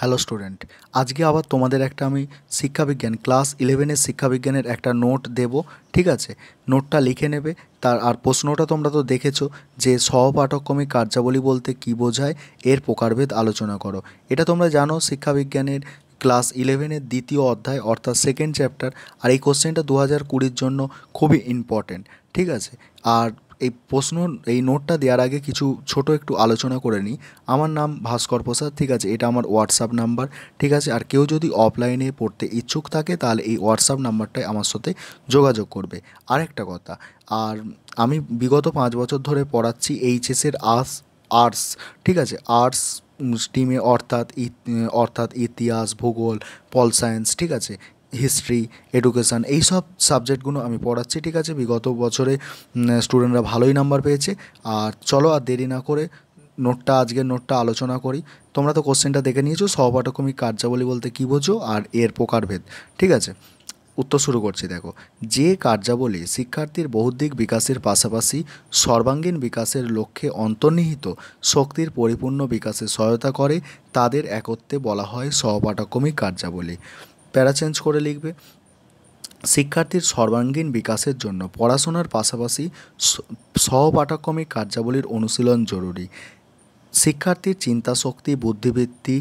hello student আজকে আবার তোমাদের একটা আমি শিক্ষাবিজ্ঞান ক্লাস ইলেভেনের শিক্ষাবিজ্ঞানের একটা নোট দেব ঠিক আছে নোটটা লিখে নেবে তার আর প্রশ্নটা তোমরা তো দেখেছো যে সহপাঠক্রমিক কার্যাবলী বলতে কি বোঝায় এর প্রকারভেদ আলোচনা করো এটা তোমরা জানো শিক্ষাবিজ্ঞানের ক্লাস ইলেভেনের দ্বিতীয় অধ্যায় অর্থাৎ সেকেন্ড চ্যাপ্টার আর এই কোশ্চেনটা দু হাজার কুড়ির জন্য খুবই ইম্পর্ট্যান্ট ঠিক আছে আর এই প্রশ্ন এই নোটটা দেওয়ার আগে কিছু ছোট একটু আলোচনা করে নিই আমার নাম ভাস্কর প্রসাদ ঠিক আছে এটা আমার হোয়াটসঅ্যাপ নাম্বার ঠিক আছে আর কেউ যদি অফলাইনে পড়তে ইচ্ছুক থাকে তাহলে এই হোয়াটসঅ্যাপ নাম্বারটাই আমার সাথে যোগাযোগ করবে আরেকটা কথা আর আমি বিগত পাঁচ বছর ধরে পড়াচ্ছি এইচএসের আর্টস আর্টস ঠিক আছে আর্টস স্ট্রিমে অর্থাৎ অর্থাৎ ইতিহাস ভূগোল পল সায়েন্স ঠিক আছে হিস্ট্রি এডুকেশান এই সব সাবজেক্টগুলো আমি পড়াচ্ছি ঠিক আছে বিগত বছরে স্টুডেন্টরা ভালোই নাম্বার পেয়েছে আর চলো আর দেরি না করে নোটটা আজকের নোটটা আলোচনা করি তোমরা তো কোশ্চেনটা দেখে নিয়েছো সহপাঠক্রমিক কার্যাবলী বলতে কী বোঝো আর এর প্রকারভেদ ঠিক আছে উত্তর শুরু করছি দেখো যে কার্যাবলী শিক্ষার্থীর বৌদ্ধিক বিকাশের পাশাপাশি সর্বাঙ্গীন বিকাশের লক্ষ্যে অন্তর্নিহিত শক্তির পরিপূর্ণ বিকাশে সহায়তা করে তাদের একত্রে বলা হয় সহপাঠক্রমিক কার্যাবলী প্যারা চেঞ্জ করে লিখবে শিক্ষার্থীর সর্বাঙ্গীন বিকাশের জন্য পড়াশোনার পাশাপাশি সহপাঠক্রমিক কার্যাবলীর অনুশীলন জরুরি শিক্ষার্থীর চিন্তাশক্তি বুদ্ধিবৃত্তি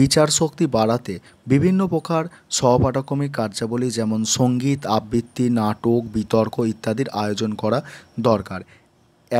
বিচার শক্তি বাড়াতে বিভিন্ন প্রকার সহপাঠক্রমিক কার্যাবলী যেমন সঙ্গীত আবৃত্তি নাটক বিতর্ক ইত্যাদির আয়োজন করা দরকার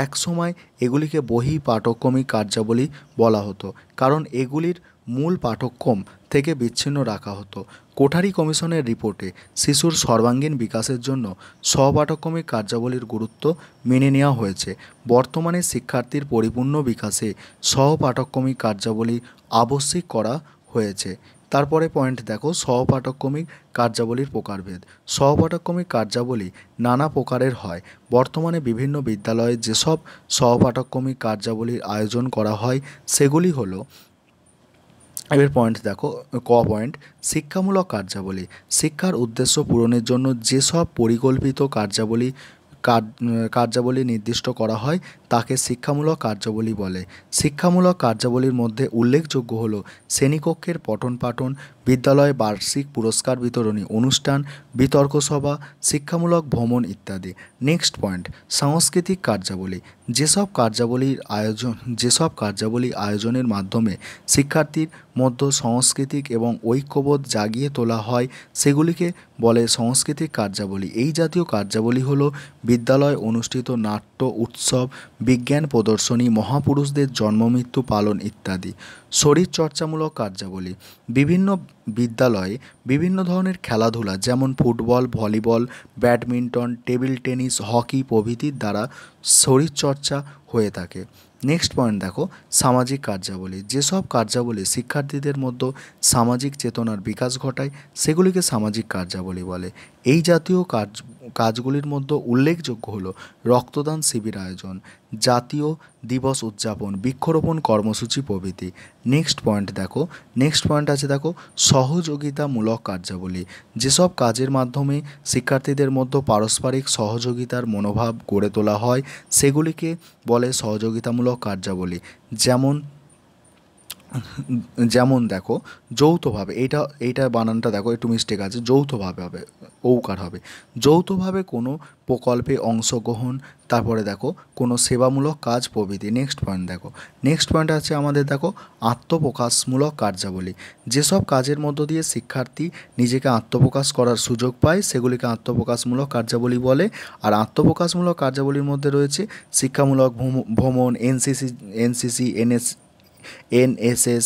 এক সময় এগুলিকে বহি পাঠক্রমিক কার্যাবলী বলা হতো কারণ এগুলির মূল পাঠক্রম থেকে বিচ্ছিন্ন রাখা হতো কোঠারি কমিশনের রিপোর্টে শিশুর সর্বাঙ্গীন বিকাশের জন্য সহপাঠক্রমিক কার্যাবলীর গুরুত্ব মেনে নেওয়া হয়েছে বর্তমানে শিক্ষার্থীর পরিপূর্ণ বিকাশে সহপাঠক্রমিক কার্যাবলী আবশ্যিক করা হয়েছে তারপরে পয়েন্ট দেখো সহপাঠক্রমিক কার্যাবলীর প্রকারভেদ সহপাঠক্রমিক কার্যাবলী নানা প্রকারের হয় বর্তমানে বিভিন্ন বিদ্যালয়ে যেসব সহপাঠক্রমিক কার্যাবলীর আয়োজন করা হয় সেগুলি হলো এবার পয়েন্ট দেখো ক পয়েন্ট শিক্ষামূলক কার্যাবলী শিক্ষার উদ্দেশ্য পূরণের জন্য যেসব পরিকল্পিত কার্যাবলী কার্যাবলী নির্দিষ্ট করা হয় তাকে শিক্ষামূলক কার্যাবলী বলে শিক্ষামূলক কার্যাবলীর মধ্যে উল্লেখযোগ্য হল শ্রেণীকক্ষের পঠন পাঠন বিদ্যালয়ে বার্ষিক পুরস্কার বিতরণী অনুষ্ঠান বিতর্ক সভা শিক্ষামূলক ভ্রমণ ইত্যাদি নেক্সট পয়েন্ট সাংস্কৃতিক কার্যাবলী যেসব কার্যাবলীর আয়োজন যেসব কার্যাবলী আয়োজনের মাধ্যমে শিক্ষার্থীর মধ্যে সাংস্কৃতিক এবং ঐক্যবোধ জাগিয়ে তোলা হয় সেগুলিকে বলে সাংস্কৃতিক কার্যাবলী এই জাতীয় কার্যাবলী হল বিদ্যালয় অনুষ্ঠিত নাট্য উৎসব বিজ্ঞান প্রদর্শনী মহাপুরুষদের জন্মমৃত্যু পালন ইত্যাদি শরীরচর্চামূলক কার্যাবলী বিভিন্ন বিদ্যালয়ে বিভিন্ন ধরনের খেলাধুলা যেমন football volleyball badminton table tennis hockey প্রভৃতির দ্বারা শরীরচর্চা হয়ে থাকে নেক্সট পয়েন্ট দেখো সামাজিক কার্যাবলী যেসব কার্যাবলী শিক্ষার্থীদের মধ্যে সামাজিক চেতনার বিকাশ ঘটায় সেগুলিকে সামাজিক কার্যাবলী বলে এই জাতীয় কাজ কাজগুলির মধ্যে উল্লেখযোগ্য হলো রক্তদান শিবির আয়োজন জাতীয় দিবস উদযাপন বৃক্ষরোপণ কর্মসূচি প্রভৃতি নেক্সট পয়েন্ট দেখো নেক্সট পয়েন্ট আছে দেখো সহযোগিতামূলক কার্যাবলী যেসব কাজের মাধ্যমে শিক্ষার্থীদের মধ্যে পারস্পরিক সহযোগিতার মনোভাব গড়ে তোলা হয় সেগুলিকে বলে সহযোগিতামূলক কার্যাবলী যেমন যেমন দেখো যৌথভাবে এইটা এইটা বানানটা দেখো একটু মিস্টেক আছে যৌথভাবে হবে ঔকার হবে যৌথভাবে কোনো প্রকল্পে অংশগ্রহণ তারপরে দেখো কোনো সেবামূলক কাজ প্রভৃতি নেক্সট পয়েন্ট দেখো নেক্সট পয়েন্ট আছে আমাদের দেখো আত্মপ্রকাশমূলক কার্যাবলী যেসব কাজের মধ্য দিয়ে শিক্ষার্থী নিজেকে আত্মপ্রকাশ করার সুযোগ পায় সেগুলিকে আত্মপ্রকাশমূলক কার্যাবলী বলে আর আত্মপ্রকাশমূলক কার্যাবলীর মধ্যে রয়েছে শিক্ষামূলক ভ্রমণ এনসিসি এনসিসি এনএস এনএসএস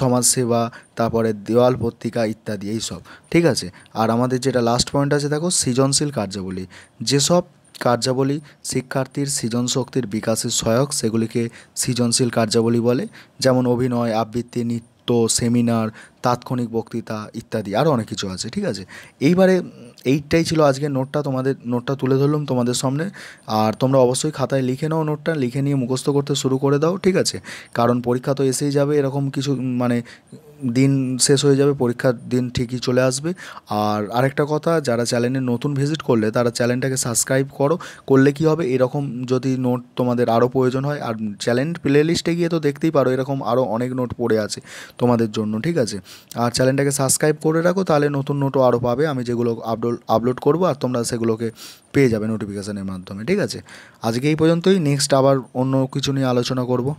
সমাজসেবা তারপরে দেওয়াল পত্রিকা ইত্যাদি এইসব ঠিক আছে আর আমাদের যেটা লাস্ট পয়েন্ট আছে দেখো সৃজনশীল কার্যাবলী যেসব কার্যাবলী শিক্ষার্থীর সৃজন শক্তির বিকাশের সহায়ক সেগুলিকে সৃজনশীল কার্যাবলী বলে যেমন অভিনয় আবৃত্তি নৃত্য বক্তৃত্ব সেমিনার তাৎক্ষণিক বক্তৃতা ইত্যাদি আরও অনেক কিছু আছে ঠিক আছে এইবারে এইটাই ছিল আজকের নোটটা তোমাদের নোটটা তুলে ধরলাম তোমাদের সামনে আর তোমরা অবশ্যই খাতায় লিখে নাও নোটটা লিখে নিয়ে মুখস্থ করতে শুরু করে দাও ঠিক আছে কারণ পরীক্ষা তো এসেই যাবে এরকম কিছু মানে দিন শেষ হয়ে যাবে পরীক্ষার দিন ঠিকই চলে আসবে আর আরেকটা কথা যারা চ্যানেলে নতুন ভিজিট করলে তারা চ্যানেলটাকে সাবস্ক্রাইব করো করলে কি হবে এরকম যদি নোট তোমাদের আরও প্রয়োজন হয় আর চ্যানেল প্লে লিস্টে গিয়ে তো দেখতেই পারো এরকম আরও অনেক নোট পড়ে আছে তোমাদের জন্য ঠিক আছে আর চ্যানেলটাকে সাবস্ক্রাইব করে রাখো তাহলে নতুন নোটও আরও পাবে আমি যেগুলো আপলোড আপলোড করবো আর তোমরা সেগুলোকে পেয়ে যাবে নোটিফিকেশানের মাধ্যমে ঠিক আছে আজকে এই পর্যন্তই নেক্সট আবার অন্য কিছু নিয়ে আলোচনা করবো